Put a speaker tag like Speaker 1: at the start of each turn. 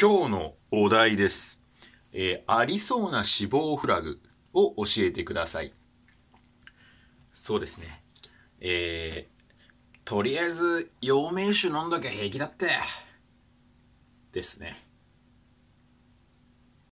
Speaker 1: 今日のお題です。えー、ありそうな死亡フラグを教えてください。そうですね。えー、とりあえ
Speaker 2: ず、陽明酒飲んどきゃ平気だって。ですね。